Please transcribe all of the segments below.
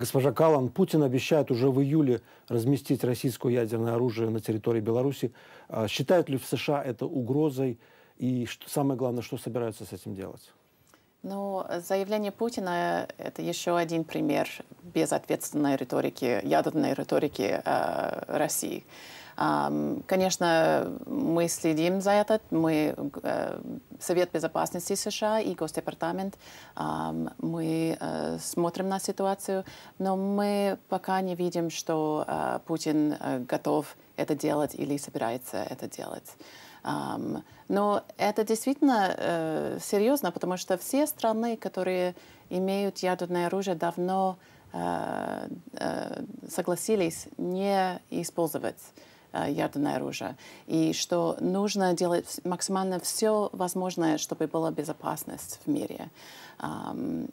Госпожа Калан, Путин обещает уже в июле разместить российское ядерное оружие на территории Беларуси. А считают ли в США это угрозой? И что, самое главное, что собираются с этим делать? Ну, заявление Путина — это еще один пример безответственной риторики, ядерной риторики э, России. конечно, мы следим за это. Мы, э, Совет Безопасности США и Госдепартамент, мы э, смотрим на ситуацию, но мы пока не видим, что э, Путин готов это делать или собирается это делать. но это действительно серьезно, потому что все страны, которые имеют ядерное оружие, давно Э, э, согласились не использовать э, ядерное оружие, и что нужно делать максимально все возможное, чтобы была безопасность в мире.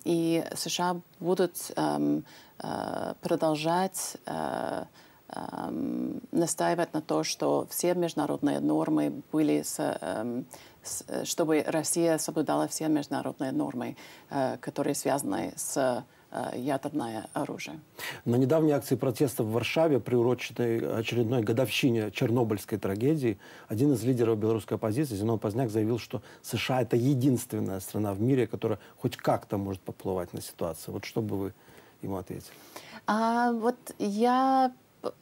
И США будут эм, продолжать эм, настаивать на то, что все международные нормы были, с, эм, чтобы Россия соблюдала все международные нормы, которые связаны с Э, ядерное оружие. На недавней акции протеста в Варшаве, приуроченной очередной годовщине Чернобыльской трагедии, один из лидеров белорусской оппозиции, Зенон Поздняк, заявил, что США – это единственная страна в мире, которая хоть как-то может поплывать на ситуацию. Вот что бы вы ему ответили? А, вот я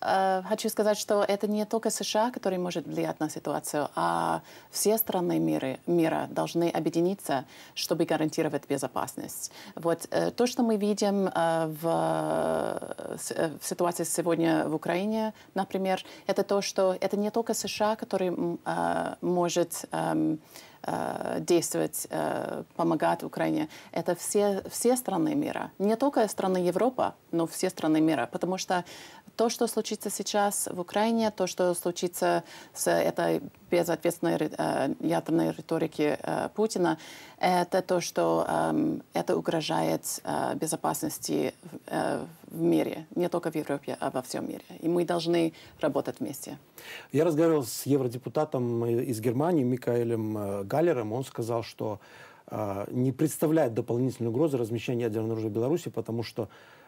э, хочу сказать, что это не только США, который может влиять на ситуацию, а все страны мира, мира должны объединиться, чтобы гарантировать безопасность. Вот э, то, что мы видим э, в, э, в ситуации сегодня в Украине, например, это то, что это не только США, который э, может эм, э, действовать, э, помогать Украине. Это все, все страны мира. Не только страны Европы, но все страны мира. Потому что то, что случится сейчас в Украине, то, что случится с этой безответственной э, ядерной риторики э, Путина, это то, что э, это угрожает э, безопасности э, в мире, не только в Европе, а во всем мире. И мы должны работать вместе. Я разговаривал с евродепутатом из Германии Микаэлем э, Галлером. Он сказал, что э, не представляет дополнительной угрозы размещения ядерного оружия в Беларуси, потому что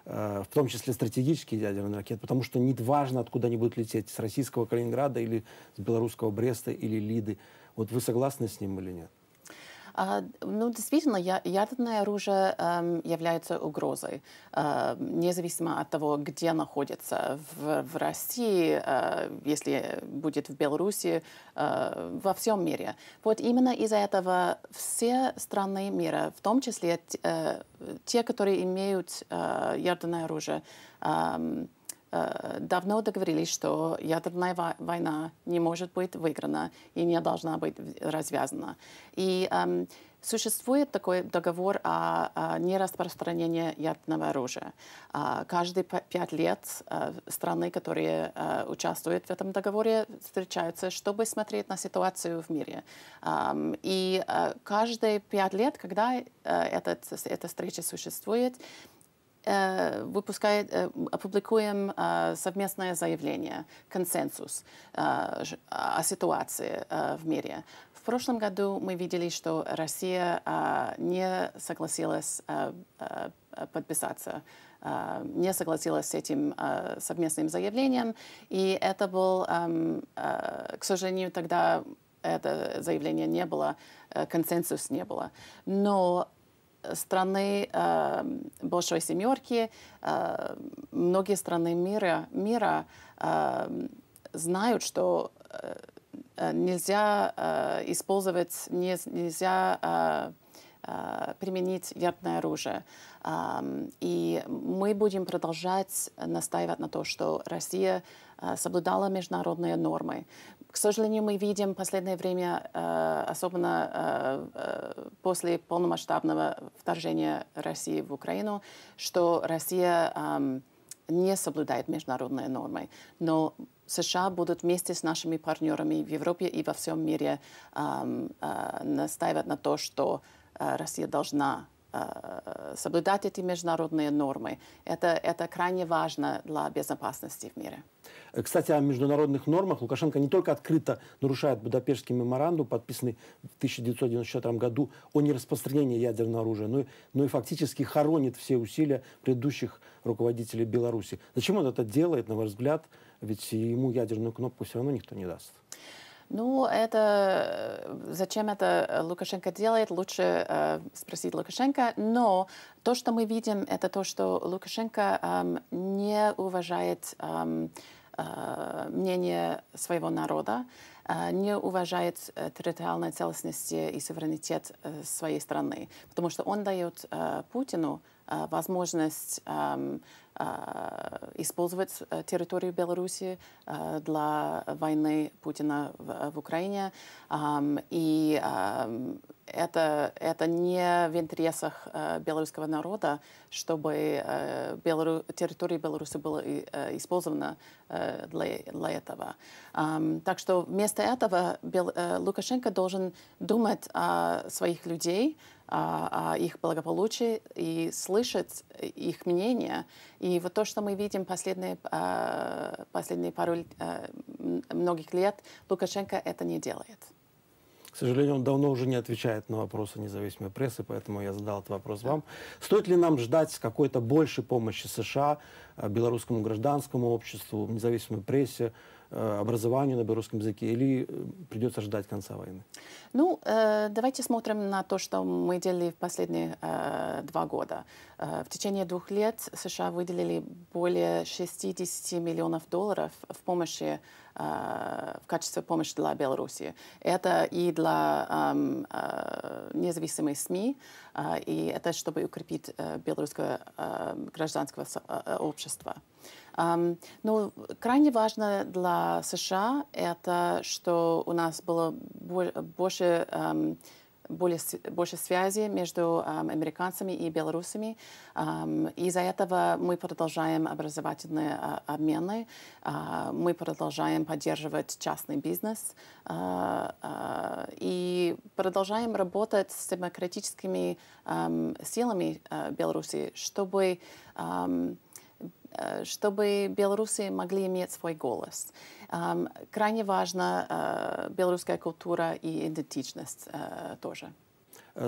Э, в том числе стратегические ядерные ракеты, потому что не важно, откуда они будут лететь, с российского Калининграда или с белорусского Бреста или Лиды. Вот вы согласны с ним или нет? А, ну, действительно, ядерное оружие эм, является угрозой, э, независимо от того, где находится, в, в России, э, если будет в Беларуси, э, во всем мире. Вот именно из-за этого все страны мира, в том числе те, которые имеют ядерное оружие, эм, Э, давно договорились, что ядерная война не может быть выиграна и не должна быть развязана. И эм, существует такой договор о, о нераспространении ядерного оружия. Э, каждые пять лет э, страны, которые э, участвуют в этом договоре, встречаются, чтобы смотреть на ситуацию в мире. Эм, и э, каждые пять лет, когда э, этот, эта встреча существует, Э, выпускает, э, опубликуем э, совместное заявление, консенсус о ситуации в мире. В прошлом году мы видели, что Россия не согласилась подписаться не согласилась с этим совместным заявлением. И это был, эм, к сожалению, тогда это заявление не было, консенсус не было. Но страны э, Большой Семерки, э, многие страны мира, мира э, знают, что э, э нельзя э, использовать, не, нельзя э, Э, применить ядерное оружие. И мы будем продолжать настаивать на то, что Россия э, соблюдала международные нормы. К сожалению, мы видим в последнее время, э, особенно после полномасштабного вторжения России в Украину, что Россия не соблюдает международные нормы. Но США будут вместе с нашими партнерами в Европе и во всем мире настаивать на то, что Э, Россия должна э, соблюдать эти международные нормы. Это, это крайне важно для безопасности в мире. Э, кстати, о международных нормах Лукашенко не только открыто нарушает Будапештский меморандум, подписанный в 1994 году о нераспространении ядерного оружия, но и, но и фактически хоронит все усилия предыдущих руководителей Беларуси. Зачем он это делает, на ваш взгляд? Ведь ему ядерную кнопку все равно никто не даст. Ну, это э, зачем это Лукашенко делает, лучше э, спросить Лукашенко. Но то, что мы видим, это то, что Лукашенко э, не уважает эм, э, мнение своего народа. Э, не уважает э, территориальной целостности и суверенитет э, своей страны, потому что он дает Путину возможность эм, использовать территорию Беларуси для войны Путина в Украине эм, и эм, это, это не в интересах э, белорусского народа, чтобы э, Белору... территория Беларуси была э, использована э, для, для этого. Um, так что вместо этого Бел... э, Лукашенко должен думать о своих людей, о, о их благополучии и слышать их мнение. И вот то, что мы видим последние, э, последние пару э, многих лет, Лукашенко это не делает. К сожалению, он давно уже не отвечает на вопросы независимой прессы, поэтому я задал этот вопрос вам. Стоит ли нам ждать какой-то большей помощи США, э, белорусскому гражданскому обществу, независимой прессе, Э, образованию на белорусском языке, или э, придется ждать конца войны? Ну, э, давайте смотрим на то, что мы делали в последние э, два года. Э, в течение двух лет США выделили более 60 миллионов долларов в помощи э, в качестве помощи для Беларуси. Это и для эм, э, независимой СМИ, э, и это чтобы укрепить э, белорусское э, гражданское общество. Ну, крайне важно для США это, что у нас было больше более, больше связи между um, американцами и белорусами. Um, из-за этого мы продолжаем образовательные uh, обмены, uh, мы продолжаем поддерживать частный бизнес uh, и продолжаем работать с демократическими um, силами Беларуси, чтобы um, Э, чтобы белорусы могли иметь свой голос. Эм, крайне важна э, белорусская культура и идентичность э, тоже.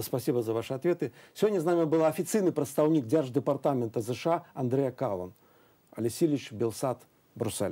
Спасибо за ваши ответы. Сегодня с нами был официальный представник Держдепартамента США Андрэя Калан, Алесіліч Белсад, Брюссель.